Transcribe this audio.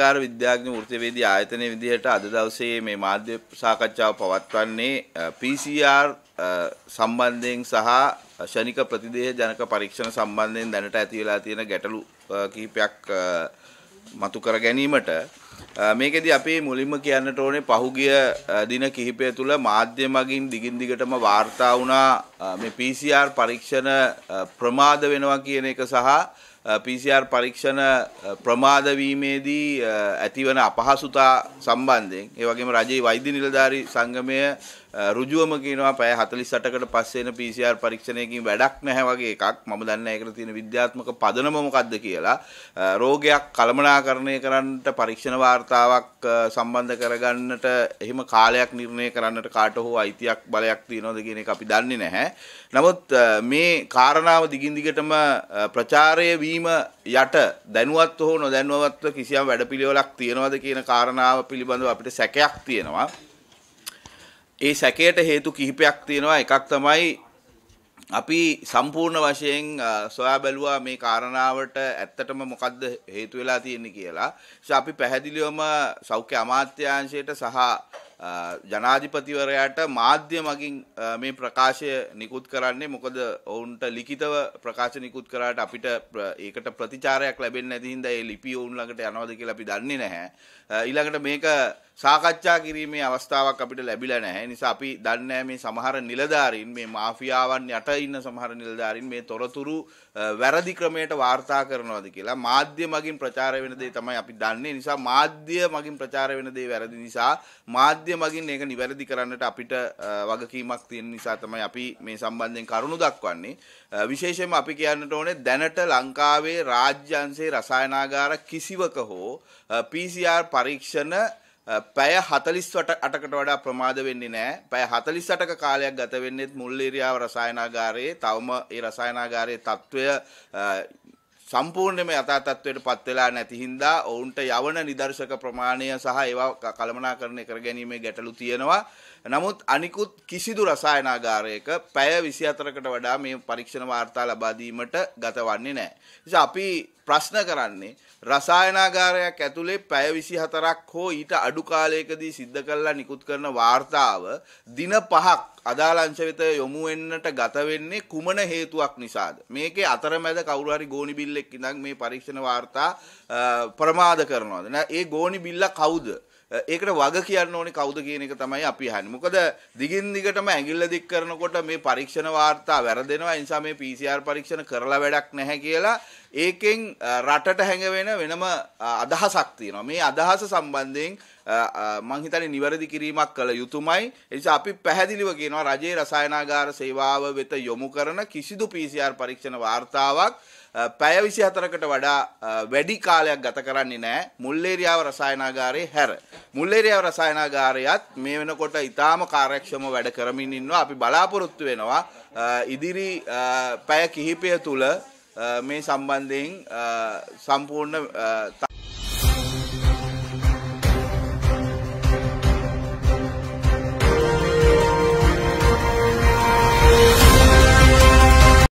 සත්කාර විද්‍යාඥ වෘත්තිවේදී ආයතනය විදිහට අද දවසේ මේ මාධ්‍ය සාකච්ඡාව පවත්වන්නේ PCR සම්බන්ධයෙන් සහ ෂණික ප්‍රතිදේහ ජනක පරීක්ෂණ සම්බන්ධයෙන් දැනට ඇති වෙලා තියෙන ගැටලු කිහිපයක් මතු කර ගැනීමට මේකෙදී අපි මුලින්ම කියන්නට ඕනේ පහුගිය දින කිහිපය තුළ මාධ්‍ය මගින් දිගින් දිගටම වාර්තා වුණා මේ PCR පරීක්ෂණ ප්‍රමාද වෙනවා කියන එක සහ PCR පරීක්ෂණ ප්‍රමාදවීමේදී ඇතිවන අපහසුතා සම්බන්ධයෙන් ඒ වගේම රජයේ වෛද්‍ය නිලධාරී සංගමය රුජුවම කියනවා පැය 48කට පස්සේ එන PCR පරීක්ෂණයකින් වැඩක් නැහැ වගේ එකක්. මම දන්නේ නැහැ ඒකට තියෙන විද්‍යාත්මක පදනම මොකක්ද කියලා. රෝගයක් කළමනාකරණය කරන්නට පරීක්ෂණ වාර්තාවක් සම්බන්ධ කරගන්නට එහෙම කාලයක් නිර්ණය කරන්නට කාට හෝ අයිතියක් බලයක් තියෙනවද කියන එක අපි දන්නේ නැහැ. නමුත් මේ කාරණාව දිගින් දිගටම ප්‍රචාරය වීම යට දැනුවත් හෝ නොදැනුවත්ව කිසියම් වැඩපිළිවෙලක් තියෙනවද කියන කාරණාව පිළිබඳව අපිට සැකයක් තියෙනවා. ඒ සැකයට හේතු කිහිපයක් තියෙනවා එකක් තමයි අපි සම්පූර්ණ වශයෙන් සොයා බැලුවා මේ කාරණාවට ඇත්තටම මොකද්ද හේතු වෙලා තියෙන්නේ කියලා. ඒ අපි පැහැදිලිවම සෞඛ්‍ය අමාත්‍යාංශයට සහ ජනාධිපතිවරයාට මාධ්‍ය මගින් මේ ප්‍රකාශය නිකුත් කරන්නේ මොකද ඔවුන්ට ලිඛිතව ප්‍රකාශ නිකුත් කරාට අපිට ඒකට ප්‍රතිචාරයක් ලැබෙන්නේ නැති හින්දා ඒ ලිපිය ඔවුන් ළඟට යනවද කියලා අපි දන්නේ නැහැ ඊළඟට මේක සාකච්ඡා කිරීමේ අවස්ථාවක් අපිට ලැබිලා නැහැ නිසා අපි දන්නේ මේ සමහර නිලධාරීන් මේ මාෆියාවන් යට ඉන්න සමහර නිලධාරීන් මේ තොරතුරු වැරදි ක්‍රමයට වාර්තා කරනවාද කියලා මාධ්‍ය මගින් ප්‍රචාර වෙන දේ තමයි අපි දන්නේ නිසා මාධ්‍ය මගින් ප්‍රචාර වෙන දේ වැරදි නිසා මාධ්‍ය මාධ්‍ය මගින් ඒක නිවැරදි කරන්නට අපිට වගකීමක් තියෙන නිසා තමයි අපි මේ සම්බන්ධයෙන් කරුණු දක්වන්නේ. විශේෂයෙන්ම අපි කියන්නට ඕනේ දැනට ලංකාවේ රාජ්‍යංශයේ රසායනාගාර කිසිවක හෝ PCR පරීක්ෂණ පැය හතලිස්වට අටකට වඩා ප්‍රමාද වෙන්නේ නෑ පැය හතලිස් අටක කාලයක් ගත වෙන්නෙත් මුල්ලේරියාව රසායනාගාරයේ තවම ඒ රසායනාගාරයේ තත්ත්වය සම්පූර්ණයෙන්ම යථා තත්ත්වයට පත් වෙලා නැති හින්දා ඔවුන්ට යවන නිදර්ශක ප්‍රමාණය සහ ඒවා කළමනාකරණය කර ගැනීමේ ගැටලු තියෙනවා. නමුත් අනිකුත් කිසිදු රසායනාගාරයක පැය 24කට වඩා මේ පරීක්ෂණ වාර්තා ලබා දීමට ගතවන්නේ නැහැ. නිසා අපි ප්‍රශ්න කරන්නේ රසායනාගාරයක් ඇතුලේ පැය 24ක් හෝ ඊට අඩු කාලයකදී සිද්ධ කළා නිකුත් කරන වාර්තාව දින 5ක් අදාළ අංශ වෙත යොමු වෙන්නට ගත වෙන්නේ කුමන හේතුවක් නිසාද මේකේ අතරමැද කවුරු හරි ගෝනි බිල්ලෙක් ඉඳන් මේ පරීක්ෂණ වාර්තා ප්‍රමාද කරනවාද ඒ ගෝනි බිල්ලා කවුද ඒකට වග කියන්න ඕනේ කවුද කියන එක තමයි අපි අහන්නේ. මොකද දිගින් දිගටම ඇඟිල්ල දික් කරනකොට මේ පරීක්ෂණ වාර්තා වැරදෙනවා. ඒ නිසා මේ PCR පරීක්ෂණ කරලා වැඩක් නැහැ කියලා ඒකෙන් රටට හැඟවෙන වෙනම අදහසක් තියෙනවා. මේ අදහස සම්බන්ධයෙන් මං හිතන්නේ නිවැරදි කිරීමක් කළ යුතුමයි. ඒ නිසා අපි පැහැදිලිව කියනවා රජයේ රසායනාගාර සේවාව වෙත යොමු කරන කිසිදු PCR පරීක්ෂණ වාර්තාවක් පැය 24කට වඩා වැඩි කාලයක් ගත කරන්නේ නැහැ මුල්ලේරියාව රසායනාගාරයේ හැර. මුල්ලේරියාව රසායනාගාරයත් මේ වෙනකොට ඊටාම කාර්යක්ෂමව වැඩ කරමින් ඉන්නවා. අපි බලාපොරොත්තු වෙනවා ඉදිරි පැය කිහිපය තුළ මේ සම්බන්ධයෙන් සම්පූර්ණ